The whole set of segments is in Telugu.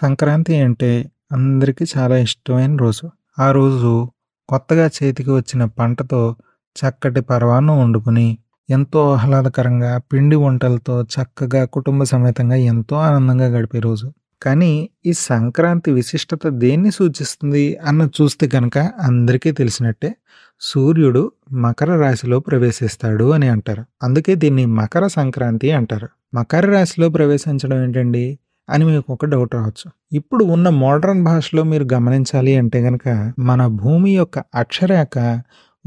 సంక్రాంతి అంటే అందరికీ చాలా ఇష్టమైన రోజు ఆ రోజు కొత్తగా చేతికి వచ్చిన పంటతో చక్కటి పర్వాను వండుకుని ఎంతో ఆహ్లాదకరంగా పిండి వంటలతో చక్కగా కుటుంబ సమేతంగా ఎంతో ఆనందంగా గడిపే రోజు కానీ ఈ సంక్రాంతి విశిష్టత దేన్ని సూచిస్తుంది అన్న చూస్తే కనుక అందరికీ తెలిసినట్టే సూర్యుడు మకర రాశిలో ప్రవేశిస్తాడు అని అంటారు అందుకే దీన్ని మకర సంక్రాంతి అంటారు మకర రాశిలో ప్రవేశించడం ఏంటండి అని మీకు ఒక డౌట్ రావచ్చు ఇప్పుడు ఉన్న మోడర్న్ భాషలో మీరు గమనించాలి అంటే కనుక మన భూమి యొక్క అక్షరేఖ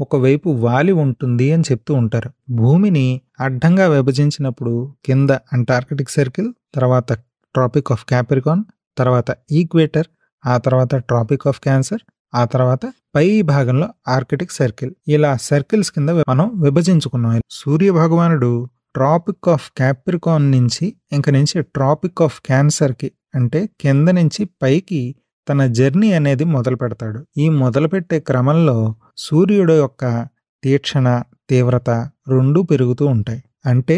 ఒకవైపు వాలి ఉంటుంది అని చెప్తూ ఉంటారు భూమిని అడ్డంగా విభజించినప్పుడు కింద అంటార్కిటిక్ సర్కిల్ తర్వాత ట్రాపిక్ ఆఫ్ క్యాప్రికాన్ తర్వాత ఈక్వేటర్ ఆ తర్వాత ట్రాపిక్ ఆఫ్ క్యాన్సర్ ఆ తర్వాత పై భాగంలో ఆర్కిటిక్ సర్కిల్ ఇలా సర్కిల్స్ కింద మనం విభజించుకున్నాం సూర్య భగవానుడు ట్రాపిక్ ఆఫ్ క్యాప్రికాన్ నుంచి ఇంక నుంచి ట్రాపిక్ ఆఫ్ క్యాన్సర్కి అంటే కింద నుంచి పైకి తన జర్నీ అనేది మొదలు పెడతాడు ఈ మొదలుపెట్టే క్రమంలో సూర్యుడు యొక్క తీక్షణ తీవ్రత రెండూ పెరుగుతూ ఉంటాయి అంటే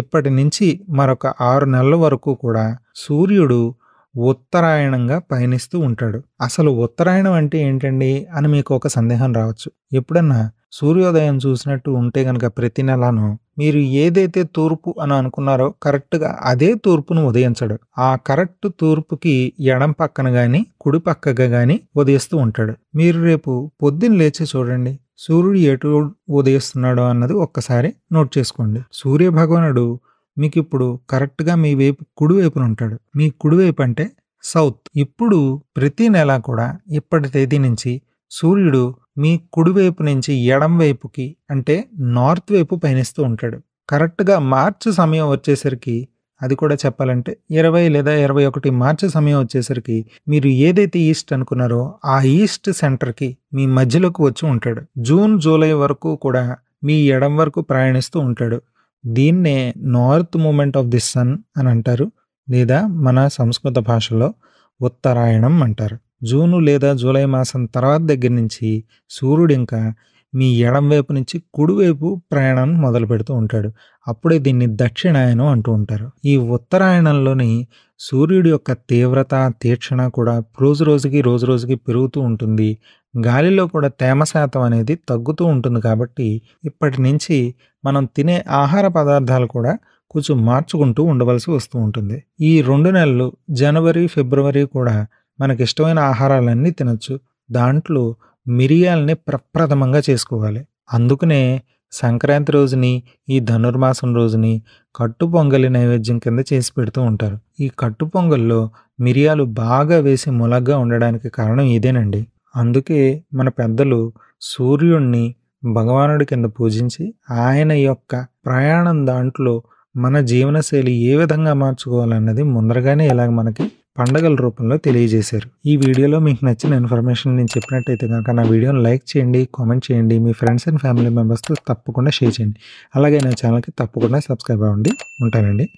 ఇప్పటి నుంచి మరొక ఆరు నెలల వరకు కూడా సూర్యుడు ఉత్తరాయణంగా పయనిస్తూ ఉంటాడు అసలు ఉత్తరాయణం అంటే ఏంటండి అని మీకు ఒక సందేహం రావచ్చు ఎప్పుడన్నా సూర్యోదయం చూసినట్టు ఉంటే గనక ప్రతి నెలను మీరు ఏదైతే తూర్పు అని అనుకున్నారో కరెక్ట్గా అదే తూర్పును ఉదయించడు ఆ కరెక్ట్ తూర్పుకి ఎడం పక్కన కానీ కుడి పక్కగా గాని ఉదయిస్తూ ఉంటాడు మీరు రేపు పొద్దున్న లేచి చూడండి సూర్యుడు ఎటు ఉదయిస్తున్నాడో అన్నది ఒక్కసారి నోట్ చేసుకోండి సూర్య భగవానుడు మీకు ఇప్పుడు కరెక్ట్గా మీ వైపు కుడివైపున ఉంటాడు మీ కుడివైపు అంటే సౌత్ ఇప్పుడు ప్రతి నెల కూడా ఇప్పటి తేదీ నుంచి సూర్యుడు మీ కుడివైపు నుంచి ఎడం వైపుకి అంటే నార్త్ వైపు పయనిస్తూ ఉంటాడు కరెక్ట్గా మార్చి సమయం వచ్చేసరికి అది కూడా చెప్పాలంటే ఇరవై లేదా ఇరవై ఒకటి మార్చి సమయం వచ్చేసరికి మీరు ఏదైతే ఈస్ట్ అనుకున్నారో ఆ ఈస్ట్ సెంటర్కి మీ మధ్యలోకి వచ్చి ఉంటాడు జూన్ జూలై వరకు కూడా మీ ఎడం వరకు ప్రయాణిస్తూ ఉంటాడు దీన్నే north movement of the sun అని అంటారు లేదా మన సంస్కృత భాషలో ఉత్తరాయణం అంటారు జూను లేదా జూలై మాసం తర్వాత దగ్గర నుంచి సూర్యుడు ఇంకా మీ ఎడం వైపు నుంచి కుడివైపు ప్రయాణాన్ని మొదలు పెడుతూ ఉంటాడు అప్పుడే దీన్ని దక్షిణాయనం అంటూ ఉంటారు ఈ ఉత్తరాయణంలోని సూర్యుడి యొక్క తీవ్రత తీక్షణ కూడా రోజు రోజుకి రోజు రోజుకి పెరుగుతూ ఉంటుంది గాలిలో కూడా తేమ శాతం అనేది తగ్గుతూ ఉంటుంది కాబట్టి ఇప్పటి నుంచి మనం తినే ఆహార పదార్థాలు కూడా కొంచెం మార్చుకుంటూ ఉండవలసి వస్తూ ఉంటుంది ఈ రెండు నెలలు జనవరి ఫిబ్రవరి కూడా మనకి ఇష్టమైన ఆహారాలన్నీ తినచ్చు దాంట్లో మిరియాలని ప్రప్రథమంగా చేసుకోవాలి అందుకనే సంక్రాంతి రోజుని ఈ ధనుర్మాసం రోజుని కట్టు పొంగలి నైవేద్యం కింద చేసి పెడుతూ ఉంటారు ఈ కట్టు పొంగల్లో మిరియాలు బాగా వేసి ములగ్గా ఉండడానికి కారణం ఇదేనండి అందుకే మన పెద్దలు సూర్యుణ్ణి భగవానుడి కింద పూజించి ఆయన యొక్క ప్రయాణం దాంట్లో మన జీవనశైలి ఏ విధంగా మార్చుకోవాలన్నది ముందరగానే ఇలాగ మనకి పండగల రూపంలో తెలియజేశారు ఈ వీడియోలో మీకు నచ్చిన ఇన్ఫర్మేషన్ నేను చెప్పినట్టయితే కనుక నా వీడియోని లైక్ చేయండి కామెంట్ చేయండి మీ ఫ్రెండ్స్ అండ్ ఫ్యామిలీ మెంబర్స్తో తప్పకుండా షేర్ చేయండి అలాగే నా ఛానల్కి తప్పకుండా సబ్స్క్రైబ్ అవ్వండి ఉంటానండి